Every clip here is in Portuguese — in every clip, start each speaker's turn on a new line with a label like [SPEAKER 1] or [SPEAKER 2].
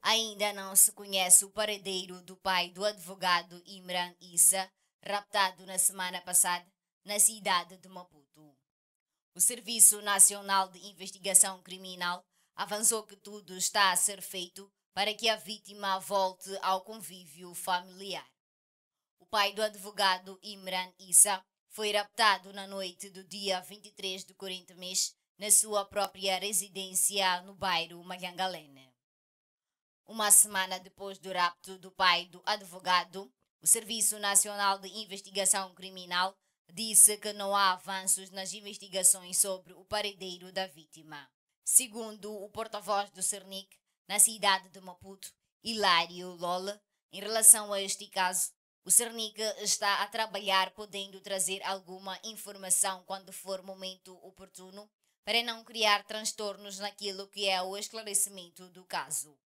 [SPEAKER 1] Ainda não se conhece o paradeiro do pai do advogado Imran Issa, raptado na semana passada na cidade de Maputo. O Serviço Nacional de Investigação Criminal avançou que tudo está a ser feito para que a vítima volte ao convívio familiar. O pai do advogado Imran Issa foi raptado na noite do dia 23 do corrente mês na sua própria residência no bairro Magangalena. Uma semana depois do rapto do pai do advogado, o Serviço Nacional de Investigação Criminal disse que não há avanços nas investigações sobre o paredeiro da vítima. Segundo o porta-voz do Cernic, na cidade de Maputo, Hilário Lola, em relação a este caso, o Cernic está a trabalhar podendo trazer alguma informação quando for momento oportuno para não criar transtornos naquilo que é o esclarecimento do caso.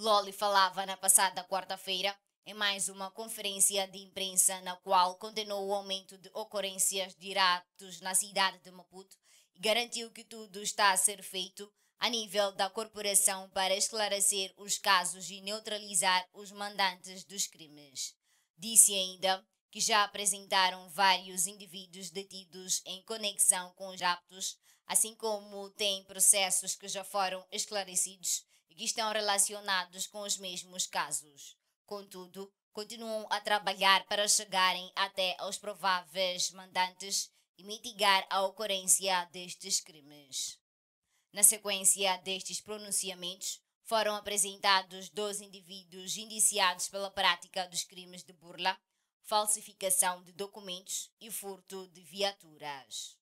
[SPEAKER 1] Loli falava na passada quarta-feira em mais uma conferência de imprensa na qual condenou o aumento de ocorrências de ratos na cidade de Maputo e garantiu que tudo está a ser feito a nível da corporação para esclarecer os casos e neutralizar os mandantes dos crimes. Disse ainda que já apresentaram vários indivíduos detidos em conexão com os raptos, assim como tem processos que já foram esclarecidos que estão relacionados com os mesmos casos. Contudo, continuam a trabalhar para chegarem até aos prováveis mandantes e mitigar a ocorrência destes crimes. Na sequência destes pronunciamentos, foram apresentados 12 indivíduos indiciados pela prática dos crimes de burla, falsificação de documentos e furto de viaturas.